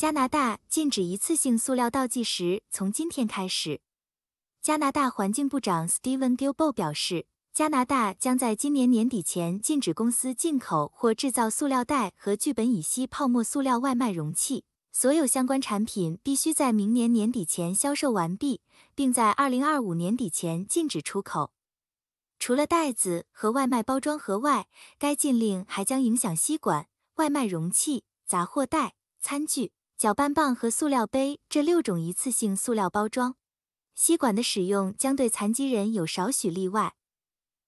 加拿大禁止一次性塑料倒计时，从今天开始。加拿大环境部长 Steven g i l b l e 表示，加拿大将在今年年底前禁止公司进口或制造塑料袋和聚苯乙烯泡沫塑料外卖容器，所有相关产品必须在明年年底前销售完毕，并在二零二五年底前禁止出口。除了袋子和外卖包装盒外，该禁令还将影响吸管、外卖容器、杂货袋、餐具。搅拌棒和塑料杯这六种一次性塑料包装，吸管的使用将对残疾人有少许例外。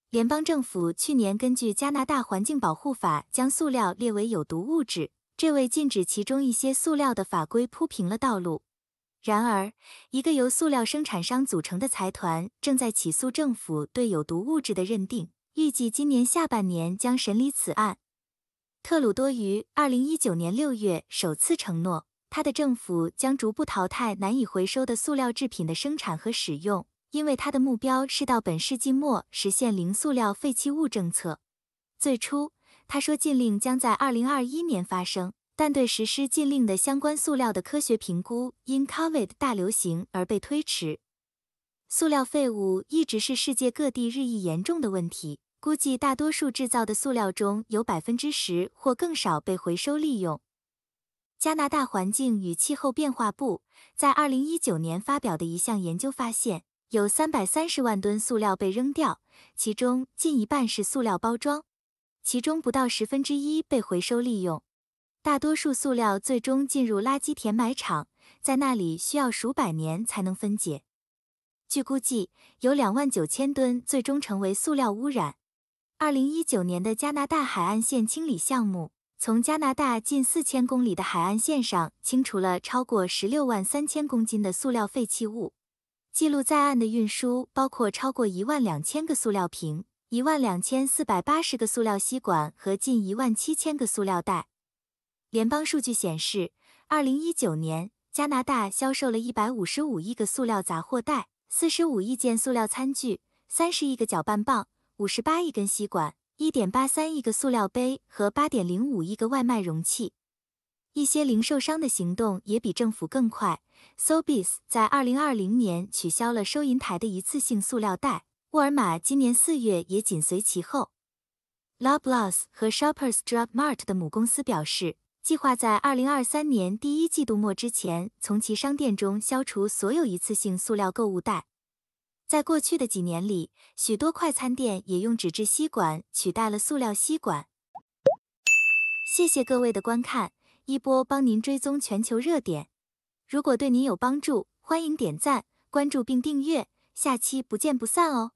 联邦政府去年根据《加拿大环境保护法》将塑料列为有毒物质，这为禁止其中一些塑料的法规铺平了道路。然而，一个由塑料生产商组成的财团正在起诉政府对有毒物质的认定，预计今年下半年将审理此案。特鲁多于二零一九年六月首次承诺。他的政府将逐步淘汰难以回收的塑料制品的生产和使用，因为他的目标是到本世纪末实现零塑料废弃物政策。最初，他说禁令将在2021年发生，但对实施禁令的相关塑料的科学评估因 Covid 大流行而被推迟。塑料废物一直是世界各地日益严重的问题，估计大多数制造的塑料中有百分之十或更少被回收利用。加拿大环境与气候变化部在2019年发表的一项研究发现，有330万吨塑料被扔掉，其中近一半是塑料包装，其中不到十分之一被回收利用，大多数塑料最终进入垃圾填埋场，在那里需要数百年才能分解。据估计，有29000吨最终成为塑料污染。2019年的加拿大海岸线清理项目。从加拿大近四千公里的海岸线上清除了超过十六万三千公斤的塑料废弃物。记录在案的运输包括超过一万两千个塑料瓶、一万两千四百八十个塑料吸管和近一万七千个塑料袋。联邦数据显示，二零一九年加拿大销售了一百五十五亿个塑料杂货袋、四十五亿件塑料餐具、三十亿个搅拌棒、五十八亿根吸管。1.83亿个塑料杯和8.05亿个外卖容器。一些零售商的行动也比政府更快。Sobeys 在2020年取消了收银台的一次性塑料袋。沃尔玛今年四月也紧随其后。Loblaws 和 Shoppers Drug Mart 的母公司表示，计划在2023年第一季度末之前，从其商店中消除所有一次性塑料购物袋。在过去的几年里，许多快餐店也用纸质吸管取代了塑料吸管。谢谢各位的观看，一波帮您追踪全球热点。如果对您有帮助，欢迎点赞、关注并订阅，下期不见不散哦。